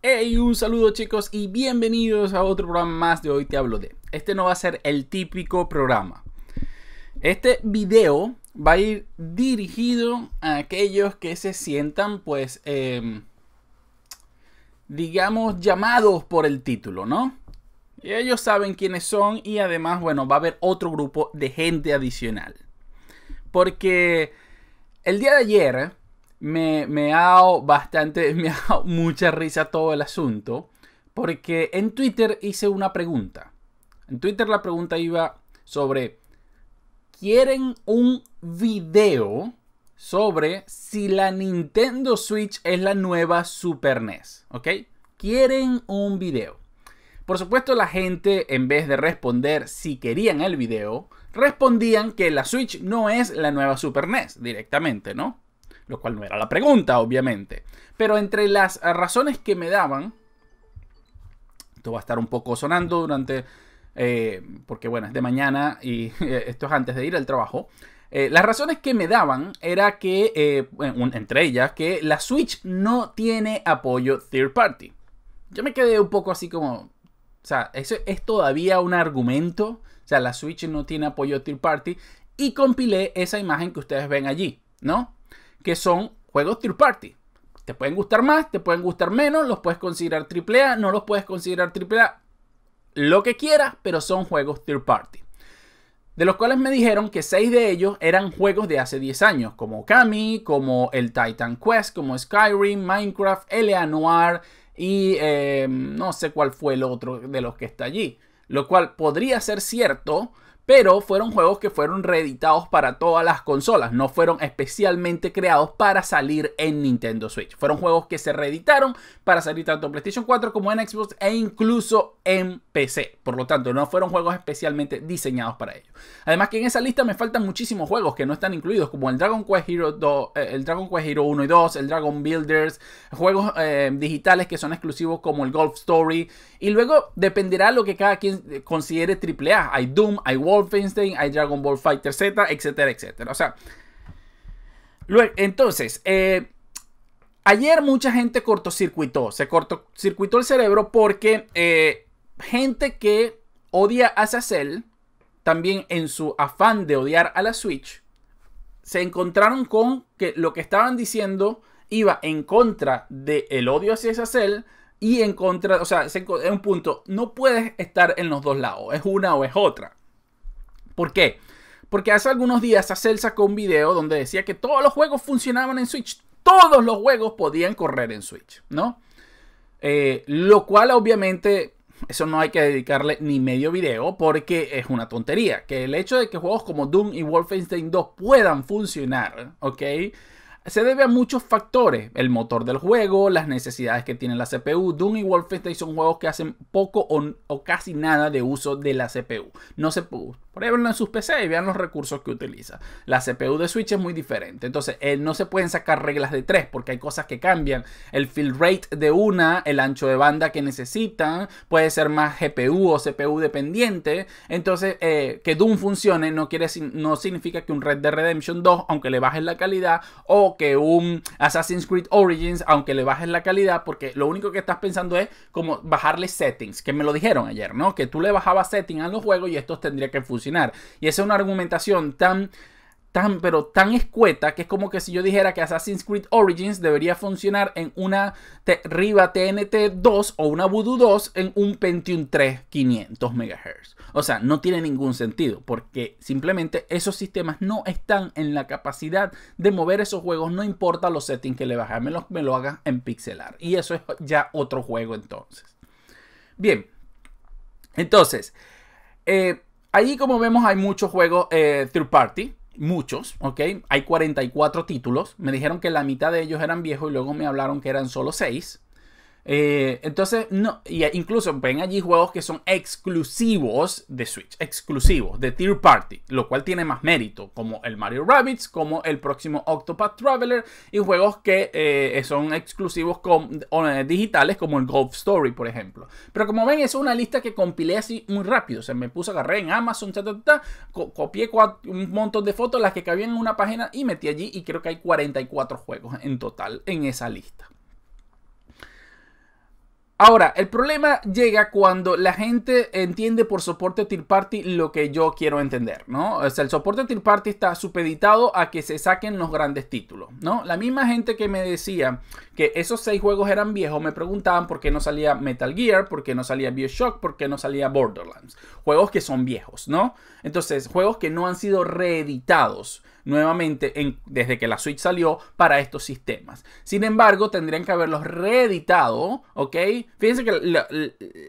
Hey, un saludo chicos y bienvenidos a otro programa más de Hoy Te Hablo de. Este no va a ser el típico programa. Este video va a ir dirigido a aquellos que se sientan, pues, em, digamos, llamados por el título, ¿no? Y ellos saben quiénes son y además, bueno, va a haber otro grupo de gente adicional. Porque el día de ayer me, ha dado bastante, me ha dado mucha risa todo el asunto, porque en Twitter hice una pregunta. En Twitter la pregunta iba sobre, ¿quieren un video sobre si la Nintendo Switch es la nueva Super NES? ¿Ok? ¿Quieren un video? Por supuesto la gente, en vez de responder si querían el video, respondían que la Switch no es la nueva Super NES directamente, ¿no? lo cual no era la pregunta, obviamente. Pero entre las eh, razones que me daban, esto va a estar un poco sonando durante, eh, porque bueno, es de mañana y eh, esto es antes de ir al trabajo. las razones que me daban era que, entre ellas, que la Switch no tiene apoyo third party. Yo me quedé un poco así como, o sea, eso es todavía un argumento. O sea, la Switch no tiene apoyo third party. Y compilé esa imagen que ustedes ven allí, ¿no? que son juegos third party. Te pueden gustar más, te pueden gustar menos, los puedes considerar AAA, no los puedes considerar AAA, lo que quieras, pero son juegos third party. De los cuales me dijeron que 6 de ellos eran juegos de hace 10 años, como Kami, como el Titan Quest, como Skyrim, Minecraft, L.A. y eh, no sé cuál fue el otro de los que está allí. Lo cual podría ser cierto, pero fueron juegos que fueron reeditados para todas las consolas, no fueron especialmente creados para salir en Nintendo Switch. Fueron juegos que se reeditaron para salir tanto en PlayStation 4 como en Xbox e incluso en PC. Por lo tanto, no fueron juegos especialmente diseñados para ello. Además que en esa lista me faltan muchísimos juegos que no están incluidos, como el Dragon Quest Hero 2, eh, el Dragon Quest Hero 1 y 2, el Dragon Builders, juegos eh, digitales que son exclusivos como el Golf Story y luego dependerá lo que cada quien eh, considere AAA. Hay Doom, hay War. Wolfenstein, hay Dragon Ball Fighter Z, etcétera, etcétera. O sea, luego, entonces, eh, ayer mucha gente cortocircuitó, se cortocircuitó el cerebro porque eh, gente que odia a Sasel también en su afán de odiar a la Switch, se encontraron con que lo que estaban diciendo iba en contra del el odio hacia Sasel y en contra, o sea, es un punto, no puedes estar en los dos lados, es una o es otra. ¿Por qué? Porque hace algunos días Acel sacó un video donde decía que todos los juegos funcionaban en Switch. Todos los juegos podían correr en Switch, ¿no? Eh, lo cual obviamente eso no hay que dedicarle ni medio video porque es una tontería. Que el hecho de que juegos como Doom y Wolfenstein 2 puedan funcionar, ¿ok? Se debe a muchos factores. El motor del juego, las necesidades que tiene la CPU. Doom y Wolfenstein son juegos que hacen poco o, casi nada de uso de la CPU. No se puede pruébenlo en sus PC y vean los recursos que utiliza. La CPU de Switch es muy diferente. Entonces, eh, no se pueden sacar reglas de tres porque hay cosas que cambian. El fill rate de una, el ancho de banda que necesitan, puede ser más GPU o CPU dependiente. Entonces, eh, que Doom funcione no, quiere, no significa que un Red Dead Redemption 2, aunque le bajes la calidad, o que un Assassin's Creed Origins, aunque le bajes la calidad, porque lo único que estás pensando es como bajarle settings, que me lo dijeron ayer, ¿no? Que tú le bajabas settings a los juegos y estos tendría que funcionar y esa es una argumentación tan tan, pero tan escueta que es como que si yo dijera que Assassin's Creed Origins debería funcionar en una Riva TNT 2 o una Voodoo 2 en un Pentium 3 500 MHz. O sea, no tiene ningún sentido porque simplemente esos sistemas no están en la capacidad de mover esos juegos, no importa los settings que le bajes, me lo, me lo hagas en pixelar. Y eso es ya otro juego entonces. Bien, entonces, eh, Ahí como vemos, hay muchos juegos eh, third party. Muchos, ¿ok? Hay 44 títulos. Me dijeron que la mitad de ellos eran viejos y luego me hablaron que eran solo 6. Eh, entonces, no, y incluso ven allí juegos que son exclusivos de Switch, exclusivos de Tier Party, lo cual tiene más mérito, como el Mario Rabbids, como el próximo Octopath Traveler, y juegos que eh, son exclusivos con, eh, digitales, como el Golf Story, por ejemplo. Pero como ven, es una lista que compilé así muy rápido. se me puse, agarré en Amazon, copié un montón de fotos, las que cabían en una página, y metí allí, y creo que hay 44 juegos en total en esa lista. Ahora, el problema llega cuando la gente entiende por soporte third party lo que yo quiero entender, ¿no? O sea, el soporte third party está supeditado a que se saquen los grandes títulos, ¿no? La misma gente que me decía que esos seis juegos eran viejos me preguntaban por qué no salía Metal Gear, por qué no salía BioShock, por qué no salía Borderlands. Juegos que son viejos, ¿no? Entonces, juegos que no han sido reeditados nuevamente en, desde que la Switch salió para estos sistemas. Sin embargo, tendrían que haberlos reeditado, ¿ok? Fíjense que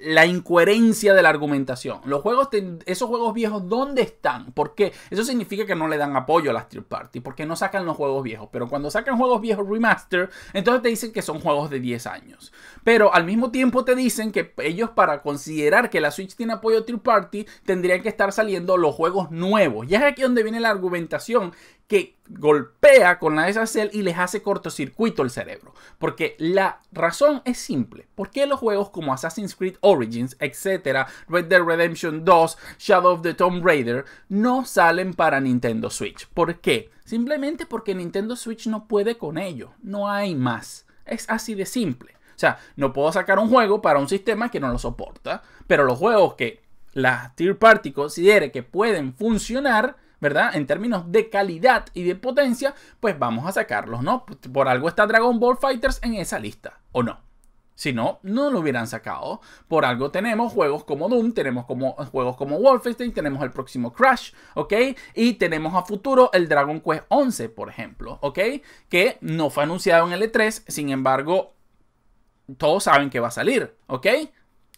la, incoherencia de la argumentación. Los juegos, esos juegos viejos, ¿dónde están? ¿Por qué? Eso significa que no le dan apoyo a las third party, porque no sacan los juegos viejos. Pero cuando sacan juegos viejos remaster, entonces te dicen que son juegos de 10 años. Pero al mismo tiempo te dicen que ellos para considerar que la Switch tiene apoyo third party, tendrían que estar saliendo los juegos nuevos. Y es aquí donde viene la argumentación que golpea con la esa y les hace cortocircuito el cerebro. Porque la razón es simple. ¿Por qué los juegos como Assassin's Creed Origins, etc., Red Dead Redemption 2, Shadow of the Tomb Raider, no salen para Nintendo Switch? ¿Por qué? Simplemente porque Nintendo Switch no puede con ello. No hay más. Es así de simple. O sea, no puedo sacar un juego para un sistema que no lo soporta. Pero los juegos que la Tier Party considere que pueden funcionar ¿verdad? En términos de calidad y de potencia, pues vamos a sacarlos, ¿no? Por algo está Dragon Ball Fighters en esa lista, ¿o no? Si no, no lo hubieran sacado. Por algo tenemos juegos como Doom, tenemos juegos como Wolfenstein, tenemos el próximo Crash, ¿ok? Y tenemos a futuro el Dragon Quest 11, por ejemplo, ¿ok? Que no fue anunciado en e 3 sin embargo, todos saben que va a salir, ¿ok?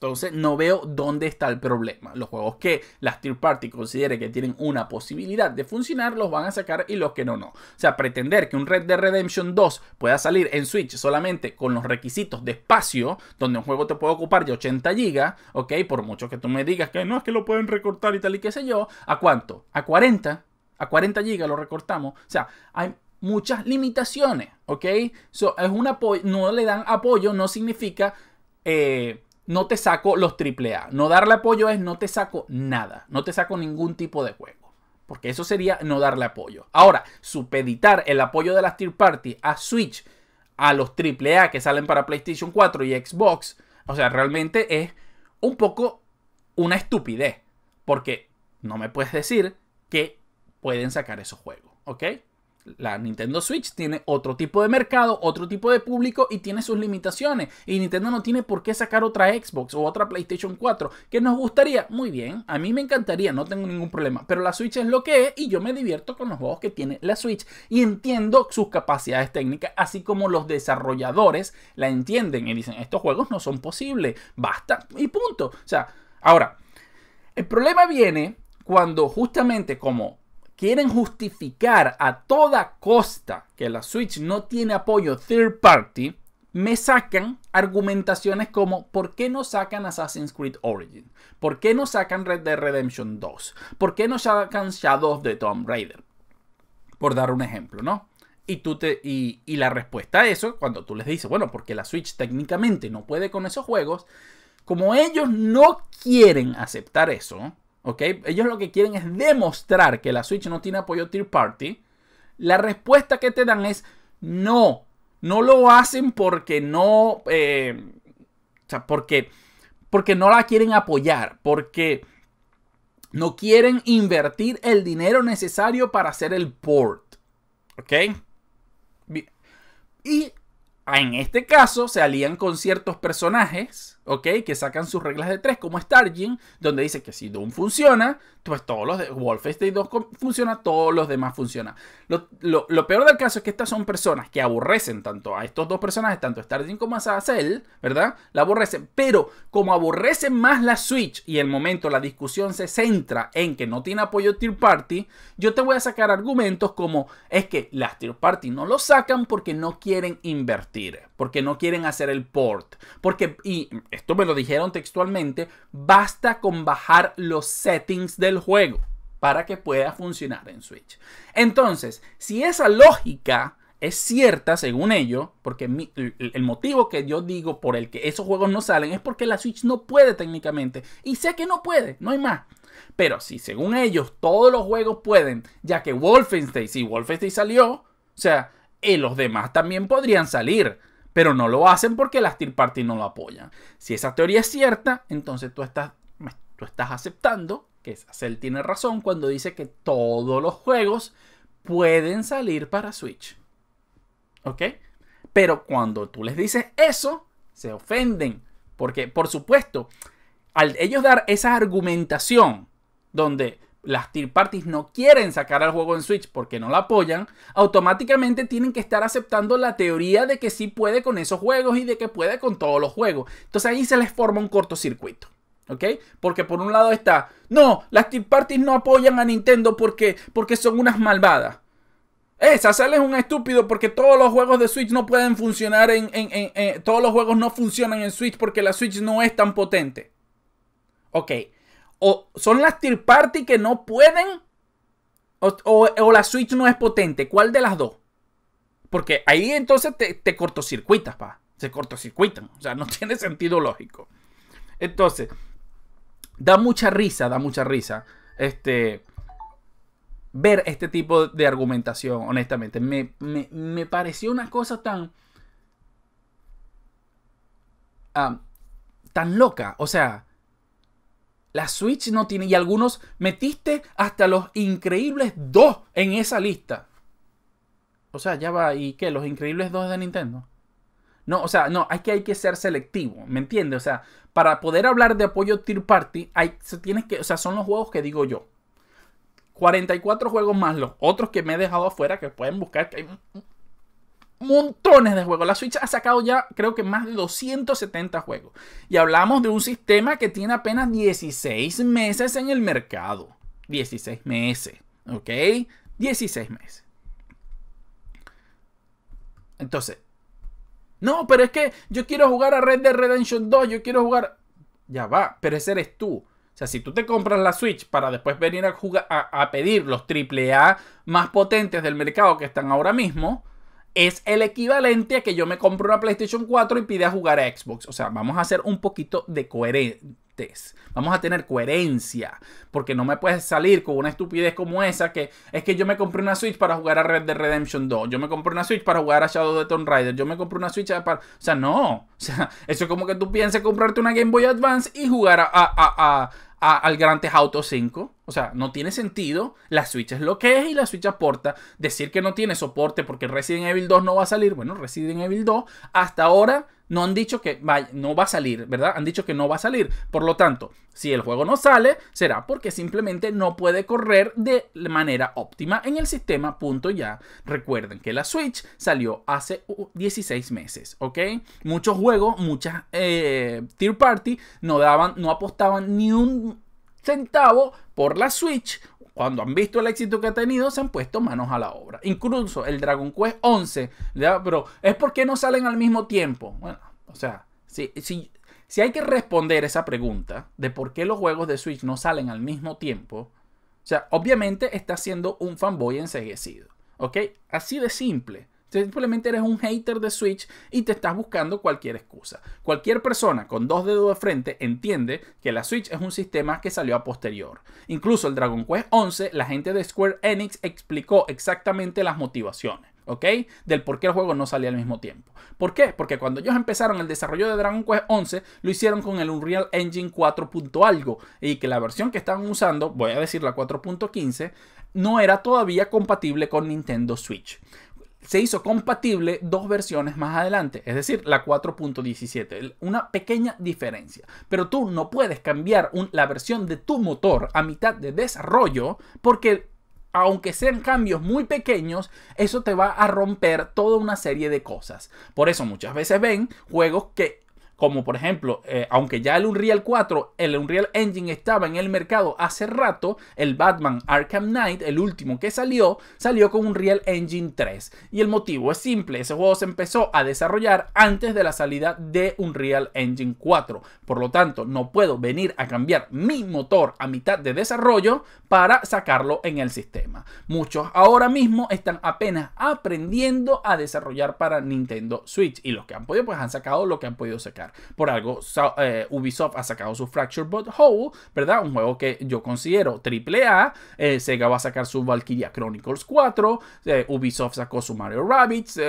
Entonces no veo dónde está el problema. Los juegos que las third party considere que tienen una posibilidad de funcionar los van a sacar y los que no, no. O sea, pretender que un Red Dead Redemption 2 pueda salir en Switch solamente con los requisitos de espacio, donde un juego te puede ocupar de 80 GB, ok, por mucho que tú me digas que no es que lo pueden recortar y tal y qué sé yo, ¿a cuánto? ¿A 40? A 40 GB lo recortamos. O sea, hay muchas limitaciones, ¿ok? es un apoyo, no le dan apoyo, no significa... Eh, no te saco los AAA. No darle apoyo es no te saco nada. No te saco ningún tipo de juego. Porque eso sería no darle apoyo. Ahora, supeditar el apoyo de las third party a Switch, a los AAA que salen para PlayStation 4 y Xbox. O sea, realmente es un poco una estupidez. Porque no me puedes decir que pueden sacar esos juegos. ¿Ok? la Nintendo Switch tiene otro tipo de mercado, otro tipo de público y tiene sus limitaciones. Y Nintendo no tiene por qué sacar otra Xbox o otra PlayStation 4. que nos gustaría? Muy bien, a mí me encantaría, no tengo ningún problema. Pero la Switch es lo que es y yo me divierto con los juegos que tiene la Switch. Y entiendo sus capacidades técnicas, así como los desarrolladores la entienden y dicen, estos juegos no son posibles, basta y punto. O sea, ahora, el problema viene cuando justamente como quieren justificar a toda costa que la Switch no tiene apoyo third party, me sacan argumentaciones como ¿por qué no sacan Assassin's Creed Origin? ¿Por qué no sacan Red Dead Redemption 2? ¿Por qué no sacan of the Tomb Raider? Por dar un ejemplo, ¿no? Y, tú te, y la respuesta a eso, cuando tú les dices, bueno, porque la Switch técnicamente no puede con esos juegos, como ellos no quieren aceptar eso, ellos lo que quieren es demostrar que la Switch no tiene apoyo Tear party. La respuesta que te dan es no, no lo hacen porque no, eh, o sea, porque, porque no la quieren apoyar, porque no quieren invertir el dinero necesario para hacer el port, ¿ok? Y en este caso se alían con ciertos personajes ¿ok? Que sacan sus reglas de tres, como Stargin, donde dice que si Doom funciona, pues todos los Wolfenstein 2 funciona, todos los demás funcionan. Lo, peor del caso es que estas son personas que aborrecen tanto a estos dos personajes, tanto a Stargin como a Cell, ¿verdad? La aborrecen, pero como aborrecen más la Switch y el momento la discusión se centra en que no tiene apoyo Tier Party, yo te voy a sacar argumentos como es que las Tier Party no lo sacan porque no quieren invertir, porque no quieren hacer el port, porque y esto me lo dijeron textualmente, basta con bajar los settings del juego para que pueda funcionar en Switch. Entonces, si esa lógica es cierta según ellos, porque el, motivo que yo digo por el que esos juegos no salen es porque la Switch no puede técnicamente. Y sé que no puede, no hay más. Pero si según ellos todos los juegos pueden, ya que Wolfenstein, si Wolfenstein salió, o sea, y eh, los demás también podrían salir pero no lo hacen porque las Tear party no lo apoyan. Si esa teoría es cierta, entonces tú estás, tú estás aceptando que Cell tiene razón cuando dice que todos los juegos pueden salir para Switch. ¿Ok? Pero cuando tú les dices eso, se ofenden. Porque, por supuesto, al ellos dar esa argumentación donde las third parties no quieren sacar al juego en Switch porque no la apoyan, automáticamente tienen que estar aceptando la teoría de que sí puede con esos juegos y de que puede con todos los juegos. Entonces ahí se les forma un cortocircuito. ¿Ok? Porque por un lado está, no, las third parties no apoyan a Nintendo porque, porque son unas malvadas. Esa sale un estúpido porque todos los juegos de Switch no pueden funcionar en, Todos los juegos no funcionan en Switch porque la Switch no es tan potente. Ok o son las tier party que no pueden o, la Switch no es potente. ¿Cuál de las dos? Porque ahí entonces te, cortocircuitas, pa. Se cortocircuitan. O sea, no tiene sentido lógico. Entonces, da mucha risa, da mucha risa. Este. Ver este tipo de argumentación, honestamente. Me, pareció una cosa tan. Ah, tan loca. O sea, la Switch no tiene, y algunos metiste hasta los Increíbles 2 en esa lista. O sea, ya va, ¿y qué? ¿Los Increíbles 2 de Nintendo? No, o sea, no, hay que hay que ser selectivo, ¿me entiendes? O sea, para poder hablar de apoyo Tier Party, hay, se que, o sea, son los juegos que digo yo. 44 juegos más los otros que me he dejado afuera, que pueden buscar, montones de juegos. La Switch ha sacado ya creo que más de 270 juegos. Y hablamos de un sistema que tiene apenas 16 meses en el mercado. 16 meses, ¿ok? 16 meses. Entonces, no, pero es que yo quiero jugar a Red Dead Redemption 2, yo quiero jugar... Ya va, pero ese eres tú. O sea, si tú te compras la Switch para después venir a, jugar, a, pedir los AAA más potentes del mercado que están ahora mismo, es el equivalente a que yo me compro una PlayStation 4 y pida jugar a Xbox. O sea, vamos a hacer un poquito de coherentes. Vamos a tener coherencia. Porque no me puedes salir con una estupidez como esa que es que yo me compré una Switch para jugar a Red Dead Redemption 2. Yo me compré una Switch para jugar a Shadow of the Tomb Raider. Yo me compré una Switch para... O sea, no. O sea, eso es como que tú pienses comprarte una Game Boy Advance y jugar al Grand Theft Auto 5. O sea, no tiene sentido. La Switch es lo que es y la Switch aporta. Decir que no tiene soporte porque Resident Evil 2 no va a salir. Bueno, Resident Evil 2 hasta ahora no han dicho que no va a salir, ¿verdad? Han dicho que no va a salir. Por lo tanto, si el juego no sale, será porque simplemente no puede correr de manera óptima en el sistema. Punto ya. Recuerden que la Switch salió hace 16 meses, ¿ok? Muchos juegos, muchas eh, party no daban, no apostaban ni un centavo por la Switch, cuando han visto el éxito que ha tenido, se han puesto manos a la obra. Incluso el Dragon Quest 11, pero es porque no salen al mismo tiempo. Bueno, o sea, si, si, si hay que responder esa pregunta de por qué los juegos de Switch no salen al mismo tiempo, o sea, obviamente está siendo un fanboy enseguecido. ¿Ok? Así de simple. Simplemente eres un hater de Switch y te estás buscando cualquier excusa. Cualquier persona con dos dedos de frente entiende que la Switch es un sistema que salió a posterior. Incluso el Dragon Quest 11, la gente de Square Enix explicó exactamente las motivaciones. ¿ok? Del por qué el juego no salía al mismo tiempo. ¿Por qué? Porque cuando ellos empezaron el desarrollo de Dragon Quest 11, lo hicieron con el Unreal Engine 4. algo y que la versión que estaban usando, voy a decir la 4.15, no era todavía compatible con Nintendo Switch se hizo compatible dos versiones más adelante, es decir, la 4.17, una pequeña diferencia. Pero tú no puedes cambiar la versión de tu motor a mitad de desarrollo porque aunque sean cambios muy pequeños, eso te va a romper toda una serie de cosas. Por eso muchas veces ven juegos que como por ejemplo, eh, aunque ya el Unreal 4, el Unreal Engine estaba en el mercado hace rato, el Batman Arkham Knight, el último que salió, salió con Unreal Engine 3. Y el motivo es simple, ese juego se empezó a desarrollar antes de la salida de Unreal Engine 4. Por lo tanto, no puedo venir a cambiar mi motor a mitad de desarrollo para sacarlo en el sistema. Muchos ahora mismo están apenas aprendiendo a desarrollar para Nintendo Switch y los que han podido pues han sacado lo que han podido sacar. Por algo, eh, Ubisoft ha sacado su Fracture But Whole, ¿verdad? Un juego que yo considero triple A. Eh, Sega va a sacar su Valkyria Chronicles 4. Eh, Ubisoft sacó su Mario Rabbits,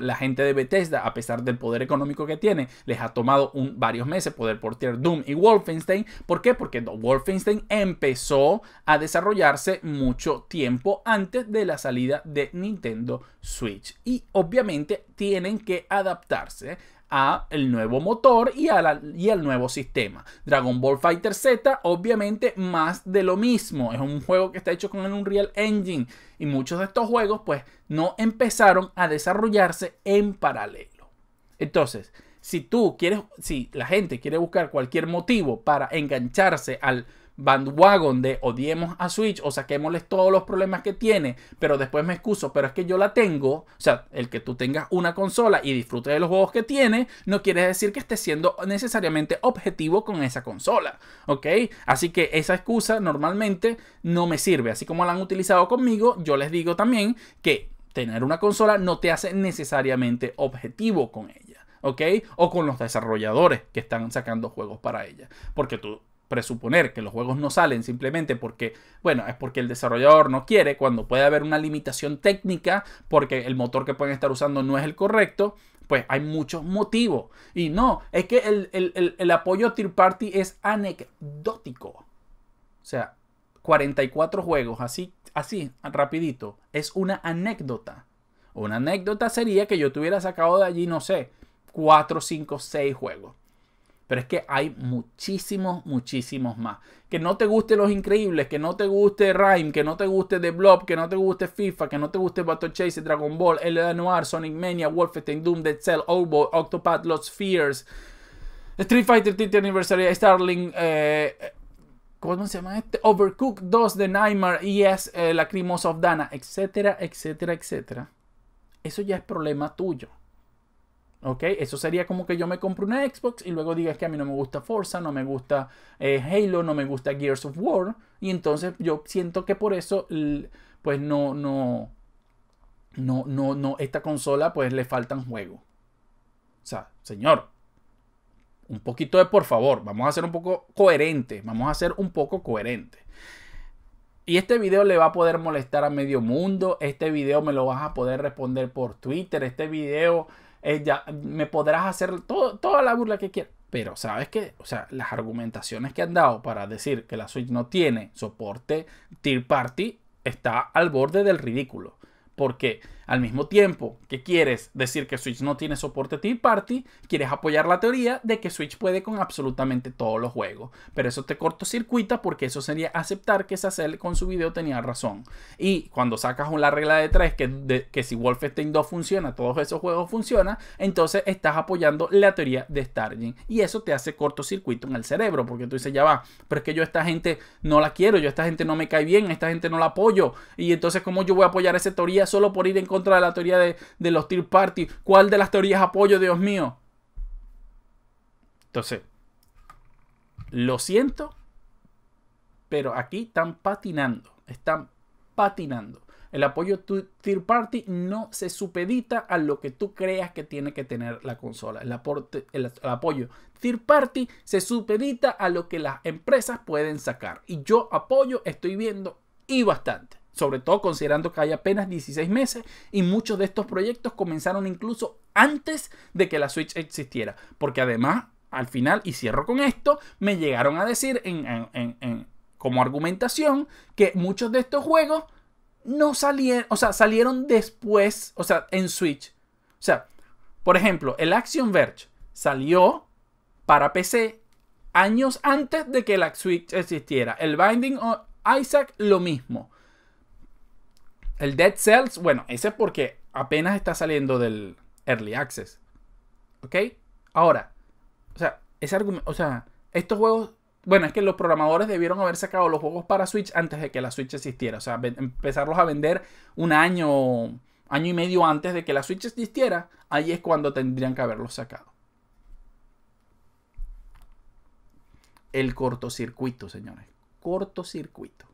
la gente de Bethesda, a pesar del poder económico que tiene, les ha tomado varios meses poder portear Doom y Wolfenstein. ¿Por qué? Porque Wolfenstein empezó a desarrollarse mucho tiempo antes de la salida de Nintendo Switch. Y obviamente tienen que adaptarse a el nuevo motor y, a y al nuevo sistema. Dragon Ball Fighter Z, obviamente, más de lo mismo. Es un juego que está hecho con el Unreal Engine. Y muchos de estos juegos, pues, no empezaron a desarrollarse en paralelo. Entonces, si tú quieres, si la gente quiere buscar cualquier motivo para engancharse al bandwagon de odiemos a Switch o saquémosles todos los problemas que tiene, pero después me excuso, pero es que yo la tengo, o sea, el que tú tengas una consola y disfrutes de los juegos que tiene, no quiere decir que esté siendo necesariamente objetivo con esa consola, ¿ok? Así que esa excusa normalmente no me sirve, así como la han utilizado conmigo, yo les digo también que tener una consola no te hace necesariamente objetivo con ella. ¿ok? O con los desarrolladores que están sacando juegos para ella. Porque tú presuponer que los juegos no salen simplemente porque, bueno, es porque el desarrollador no quiere, cuando puede haber una limitación técnica porque el motor que pueden estar usando no es el correcto, pues hay muchos motivos. Y no, es que el, el, el, apoyo Party es anecdótico. O sea, 44 juegos, así, así, rapidito. Es una anécdota. Una anécdota sería que yo tuviera sacado de allí, no sé, 4, 5, 6 juegos. Pero es que hay muchísimos, muchísimos más. Que no te guste Los Increíbles, que no te guste Rhyme, que no te guste The Blob, que no te guste FIFA, que no te guste Battle Chase, Dragon Ball, L.A. Noir, Sonic Mania, Wolfenstein, Doom, Dead Cell, Oldboy, Octopath, Lost Fears, Street Fighter 30 Anniversary, Starling, eh, ¿Cómo se llama este? Overcooked 2 de Nightmare, Yes, la eh, Lacrimosa of Dana, etcétera, etcétera, etcétera. Eso ya es problema tuyo. ¿Ok? Eso sería como que yo me compro una Xbox y luego digas que a mí no me gusta Forza, no me gusta eh, Halo, no me gusta Gears of War. Y entonces yo siento que por eso, pues no, no, no, no, no, esta consola pues le faltan juegos. O sea, señor, un poquito de por favor, vamos a ser un poco coherente, vamos a ser un poco coherente. Y este video le va a poder molestar a medio mundo, este video me lo vas a poder responder por Twitter, este video ella, eh, me podrás hacer toda la burla que quieras. Pero sabes que, o sea, las argumentaciones que han dado para decir que la Switch no tiene soporte third party está al borde del ridículo. Porque al mismo tiempo que quieres decir que Switch no tiene soporte third Party, quieres apoyar la teoría de que Switch puede con absolutamente todos los juegos. Pero eso te cortocircuita porque eso sería aceptar que Sacel con su video tenía razón. Y cuando sacas una regla de tres que, que si Wolfenstein 2 funciona, todos esos juegos funcionan, entonces estás apoyando la teoría de Stargin. Y eso te hace cortocircuito en el cerebro porque tú dices, ya va, pero es que yo esta gente no la quiero, yo esta gente no me cae bien, esta gente no la apoyo. Y entonces, ¿cómo yo voy a apoyar esa teoría solo por ir en contra? contra la teoría de, los third Party? ¿Cuál de las teorías apoyo, Dios mío? Entonces, lo siento, pero aquí están patinando, están patinando. El apoyo third party no se supedita a lo que tú creas que tiene que tener la consola. El, el apoyo third party se supedita a lo que las empresas pueden sacar. Y yo apoyo, estoy viendo y bastante sobre todo considerando que hay apenas 16 meses y muchos de estos proyectos comenzaron incluso antes de que la Switch existiera, porque además al final, y cierro con esto, me llegaron a decir en, como argumentación que muchos de estos juegos no salieron, o sea, salieron después, o sea, en Switch. O sea, por ejemplo, el Action Verge salió para PC años antes de que la Switch existiera. El Binding of Isaac, lo mismo. El Dead Cells, bueno, ese es porque apenas está saliendo del Early Access. ¿Ok? Ahora, o sea, ese argumento, o sea, estos juegos, bueno, es que los programadores debieron haber sacado los juegos para Switch antes de que la Switch existiera. O sea, empezarlos a vender un año, año y medio antes de que la Switch existiera. Ahí es cuando tendrían que haberlos sacado. El cortocircuito, señores. Cortocircuito.